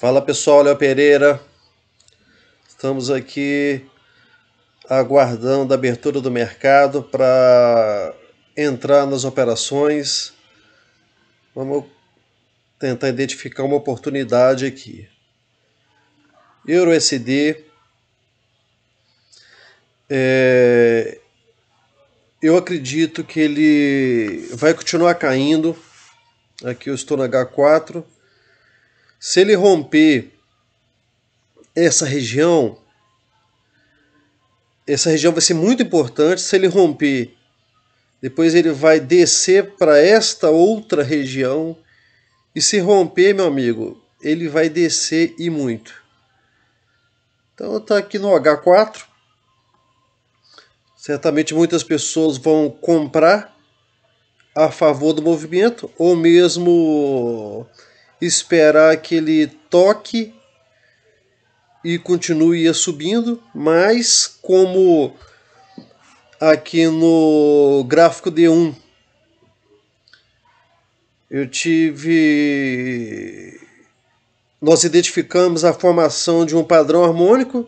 Fala pessoal, Léo Pereira. Estamos aqui aguardando a abertura do mercado para entrar nas operações. Vamos tentar identificar uma oportunidade aqui. Euro É... Eu acredito que ele vai continuar caindo. Aqui eu estou na H4. Se ele romper essa região, essa região vai ser muito importante. Se ele romper, depois ele vai descer para esta outra região. E se romper, meu amigo, ele vai descer e muito. Então tá aqui no H4. Certamente muitas pessoas vão comprar a favor do movimento ou mesmo esperar aquele toque e continue subindo, mas como aqui no gráfico D1 eu tive nós identificamos a formação de um padrão harmônico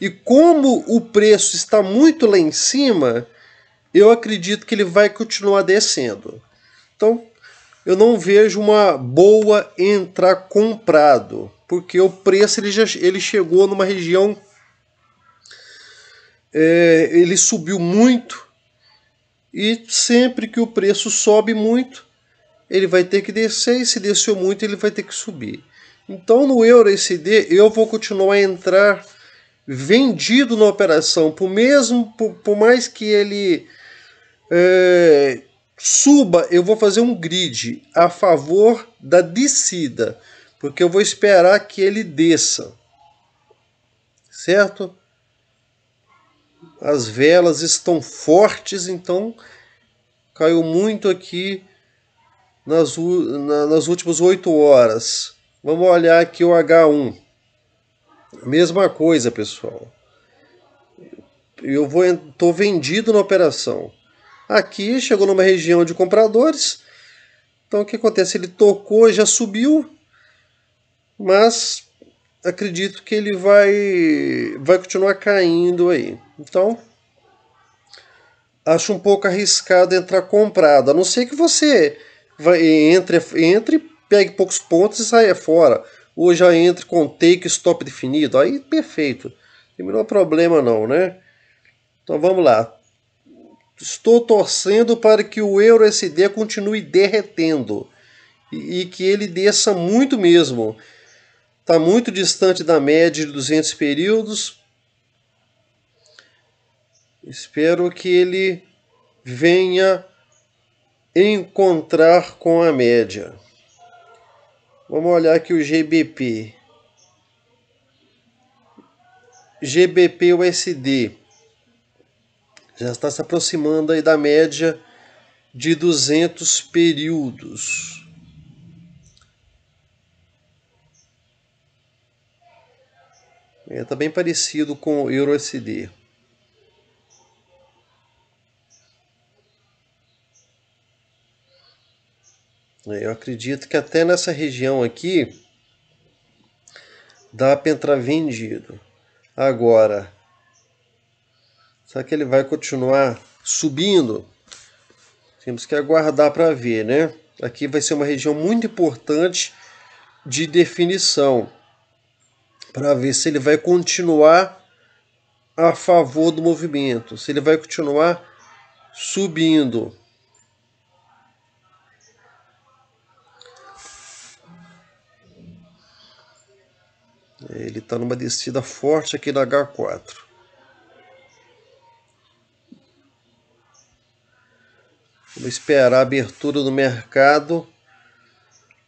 e como o preço está muito lá em cima, eu acredito que ele vai continuar descendo. Então, eu não vejo uma boa entrar comprado, porque o preço ele já ele chegou numa região é, ele subiu muito e sempre que o preço sobe muito ele vai ter que descer e se desceu muito ele vai ter que subir. Então no euro ECD eu vou continuar a entrar vendido na operação, por mesmo por, por mais que ele é, Suba, eu vou fazer um grid a favor da descida, porque eu vou esperar que ele desça. Certo? As velas estão fortes, então caiu muito aqui nas, na, nas últimas 8 horas. Vamos olhar aqui o H1. Mesma coisa, pessoal. Eu vou tô vendido na operação aqui, chegou numa região de compradores. Então o que acontece? Ele tocou, já subiu, mas acredito que ele vai, vai continuar caindo aí. Então acho um pouco arriscado entrar comprado, a não ser que você vai, entre, entre, pegue poucos pontos e saia fora. Ou já entre com take stop definido, aí perfeito. Não tem menor problema não, né? Então vamos lá. Estou torcendo para que o euro SD continue derretendo e que ele desça muito mesmo. Está muito distante da média de 200 períodos. Espero que ele venha encontrar com a média. Vamos olhar aqui o GBP. GBP USD já está se aproximando aí da média de 200 períodos. Está é, tá bem parecido com o EuroSD. É, eu acredito que até nessa região aqui dá para entrar vendido. Agora, Será que ele vai continuar subindo? Temos que aguardar para ver, né? Aqui vai ser uma região muito importante de definição para ver se ele vai continuar a favor do movimento, se ele vai continuar subindo. Ele está numa descida forte aqui na H4. esperar a abertura do mercado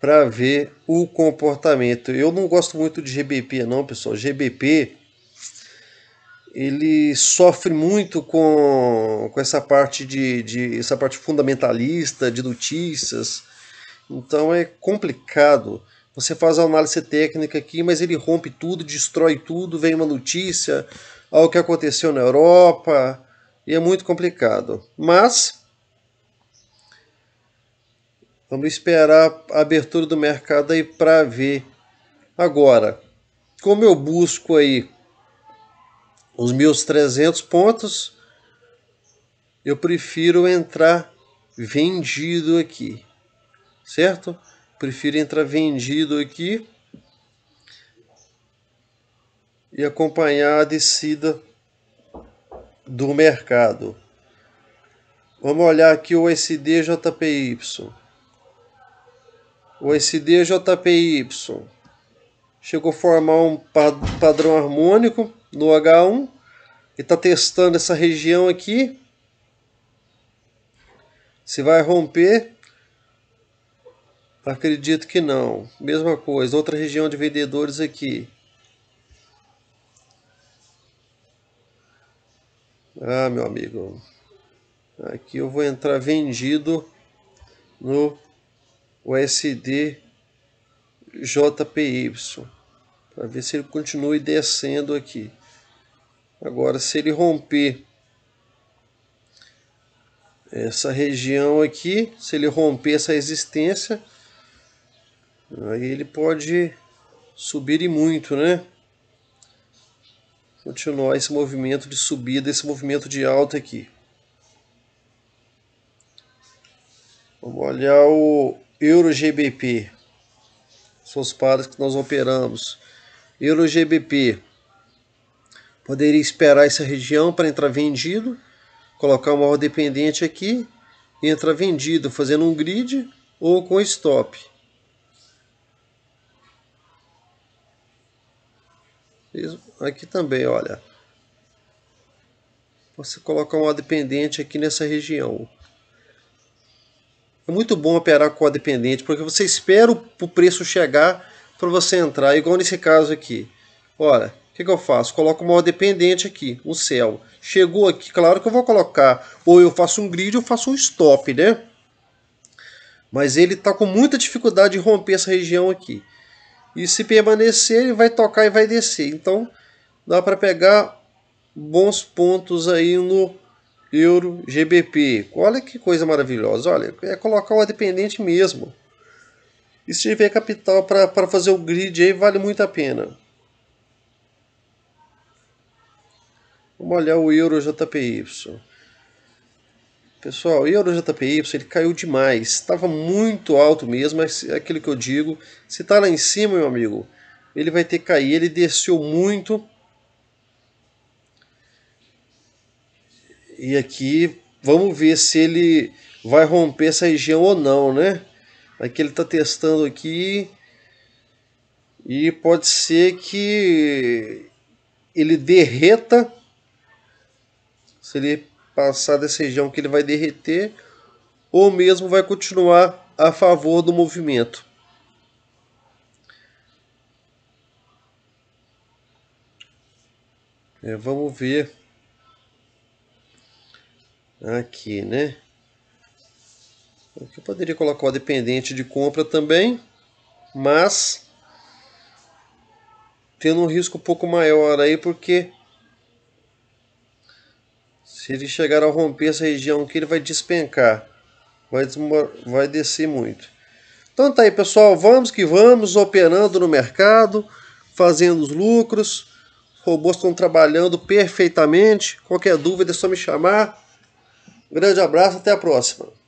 para ver o comportamento. Eu não gosto muito de GBP não, pessoal. GBP ele sofre muito com, com essa parte de, de essa parte fundamentalista de notícias. Então é complicado. Você faz a análise técnica aqui, mas ele rompe tudo, destrói tudo, vem uma notícia, ao que aconteceu na Europa, e é muito complicado. Mas Vamos esperar a abertura do mercado aí para ver. Agora, como eu busco aí os meus 300 pontos, eu prefiro entrar vendido aqui, certo? Prefiro entrar vendido aqui e acompanhar a descida do mercado. Vamos olhar aqui o SDJPY. O e é JPY. Chegou a formar um padrão harmônico no H1 e está testando essa região aqui. Se vai romper, acredito que não. Mesma coisa, outra região de vendedores aqui. Ah, meu amigo, aqui eu vou entrar vendido no USD JPY para ver se ele continue descendo aqui. Agora, se ele romper essa região aqui, se ele romper essa resistência, aí ele pode subir e muito, né? Continuar esse movimento de subida, esse movimento de alta aqui. Vamos olhar o EuroGBP. São os pares que nós operamos. EuroGBP. Poderia esperar essa região para entrar vendido, colocar uma ordem pendente aqui, entra vendido fazendo um grid ou com stop. Aqui também, olha. Você colocar uma dependente aqui nessa região. É muito bom operar com dependente, porque você espera o preço chegar para você entrar, igual nesse caso aqui. Ora, o que, que, eu faço? Coloco uma dependente aqui, o céu. Chegou aqui, claro que eu vou colocar, ou eu faço um grid ou faço um stop, né? Mas ele está com muita dificuldade de romper essa região aqui. E se permanecer, ele vai tocar e vai descer. Então, dá para pegar bons pontos aí no euro GBP. Olha que coisa maravilhosa. Olha, é colocar o dependente mesmo. E se tiver capital para fazer o grid aí, vale muito a pena. Vamos olhar o euro JPY. Pessoal, o euro JPY ele caiu demais. Estava muito alto mesmo, mas é aquilo que eu digo. Se está lá em cima, meu amigo, ele vai ter que cair. Ele desceu muito E aqui vamos ver se ele vai romper essa região ou não, né? Aqui ele está testando aqui. E pode ser que ele derreta. Se ele passar dessa região que ele vai derreter. Ou mesmo vai continuar a favor do movimento. É, vamos ver aqui, né? Aqui eu poderia colocar o dependente de compra também, mas tendo um risco um pouco maior aí, porque se ele chegar a romper essa região aqui, ele vai despencar, vai, vai descer muito. Então tá aí, pessoal, vamos que vamos, operando no mercado, fazendo os lucros, robôs estão trabalhando perfeitamente, qualquer dúvida é só me chamar grande abraço, até a próxima.